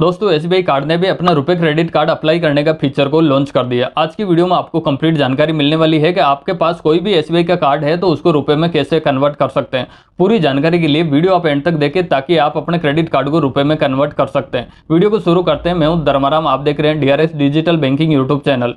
दोस्तों एस कार्ड ने भी अपना रुपए क्रेडिट कार्ड अप्लाई करने का फीचर को लॉन्च कर दिया आज की वीडियो में आपको कंप्लीट जानकारी मिलने वाली है कि आपके पास कोई भी एस का कार्ड है तो उसको रुपए में कैसे कन्वर्ट कर सकते हैं पूरी जानकारी के लिए वीडियो आप एंड तक देखें ताकि आप अपने क्रेडिट कार्ड को रुपये में कन्वर्ट कर सकते हैं वीडियो को शुरू करते हैं मैं हूँ धर्माराम आप देख रहे हैं D digital banking YouTube channel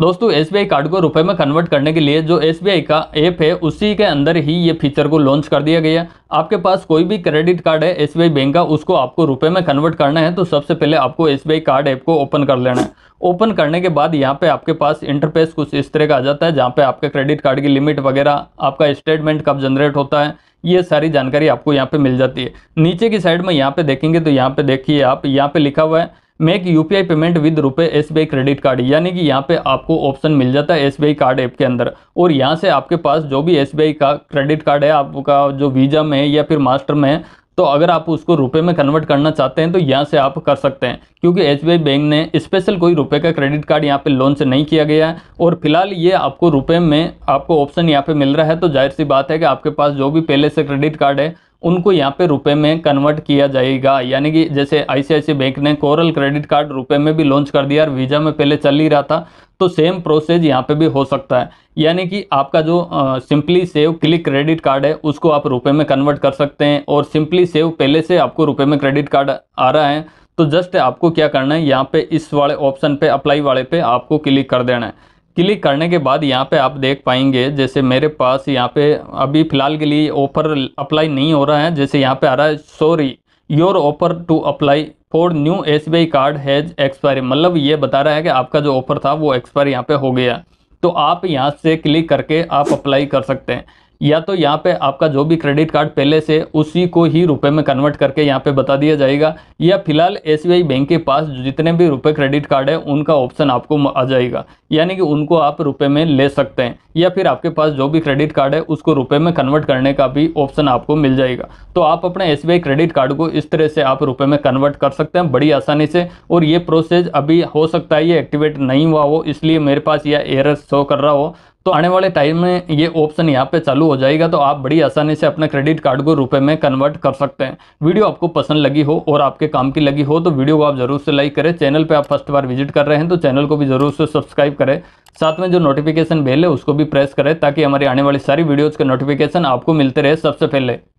दोस्तों एस कार्ड को रुपए में कन्वर्ट करने के लिए जो एस का ऐप है उसी के अंदर ही ये फीचर को लॉन्च कर दिया गया आपके पास कोई भी क्रेडिट कार्ड है एस बैंक का उसको आपको रुपए में कन्वर्ट करना है तो सबसे पहले आपको एस कार्ड ऐप को ओपन कर लेना है ओपन करने के बाद यहाँ पे आपके पास इंटरफेस कुछ इस तरह का आ जाता है जहाँ पे आपके क्रेडिट कार्ड की लिमिट वगैरह आपका स्टेटमेंट कब जनरेट होता है ये सारी जानकारी आपको यहाँ पे मिल जाती है नीचे की साइड में यहाँ पे देखेंगे तो यहाँ पे देखिए आप यहाँ पे लिखा हुआ है make UPI payment with RuPay SBI credit card यानी कि यहाँ पे आपको ऑप्शन मिल जाता है एसबीआई कार्ड ऐप के अंदर और यहाँ से आपके पास जो भी एसबीआई का क्रेडिट कार्ड है आपका जो वीजा में या फिर मास्टर में है तो अगर आप उसको रुपए में कन्वर्ट करना चाहते हैं तो यहाँ से आप कर सकते हैं क्योंकि एच बैंक ने स्पेशल कोई रुपए का क्रेडिट कार्ड यहाँ पे लॉन्च नहीं किया गया है और फिलहाल ये आपको रुपए में आपको ऑप्शन यहाँ पे मिल रहा है तो जाहिर सी बात है कि आपके पास जो भी पहले से क्रेडिट कार्ड है उनको यहाँ पे रुपए में कन्वर्ट किया जाएगा यानी कि जैसे आईसीआईसी बैंक ने कोरल क्रेडिट कार्ड रुपए में भी लॉन्च कर दिया और वीज़ा में पहले चल ही रहा था तो सेम प्रोसेस यहाँ पे भी हो सकता है यानी कि आपका जो simply save click credit card है उसको आप रुपए में कन्वर्ट कर सकते हैं और सिंपली सेव पहले से आपको रुपये में क्रेडिट कार्ड आ रहा है तो जस्ट आपको क्या करना है यहाँ पे इस वाले ऑप्शन पे अप्लाई वाले पे आपको क्लिक कर देना है क्लिक करने के बाद यहाँ पे आप देख पाएंगे जैसे मेरे पास यहाँ पे अभी फ़िलहाल के लिए ऑफ़र अप्लाई नहीं हो रहा है जैसे यहाँ पे आ रहा है sorry your offer to apply for new Yes card has expiry मतलब ये बता रहा है कि आपका जो ऑफ़र था वो एक्सपायर यहाँ पे हो गया तो आप यहाँ से क्लिक करके आप अप्लाई कर सकते हैं या तो यहाँ पे आपका जो भी क्रेडिट कार्ड पहले से उसी को ही रुपए में कन्वर्ट करके यहाँ पे बता दिया जाएगा या फिलहाल एस बैंक के पास जितने भी रुपए क्रेडिट कार्ड है उनका ऑप्शन आपको आ जाएगा यानी कि उनको आप रुपए में ले सकते हैं या फिर आपके पास जो भी क्रेडिट कार्ड है उसको रुपए में कन्वर्ट करने का भी ऑप्शन आपको मिल जाएगा तो आप अपने एस क्रेडिट कार्ड को इस तरह से आप रुपये में कन्वर्ट कर सकते हैं बड़ी आसानी से और ये प्रोसेस अभी हो सकता है ये एक्टिवेट नहीं हुआ हो इसलिए मेरे पास यह एयर शो कर रहा हो तो आने वाले टाइम में ये ऑप्शन यहाँ पे चालू हो जाएगा तो आप बड़ी आसानी से अपने क्रेडिट कार्ड को रुपए में कन्वर्ट कर सकते हैं वीडियो आपको पसंद लगी हो और आपके काम की लगी हो तो वीडियो को आप जरूर से लाइक करें चैनल पर आप फर्स्ट बार विजिट कर रहे हैं तो चैनल को भी जरूर से सब्सक्राइब करें साथ में जो नोटिफिकेशन बेल है उसको भी प्रेस करें ताकि हमारी आने वाली सारी वीडियोज़ के नोटिफिकेशन आपको मिलते रहे सबसे पहले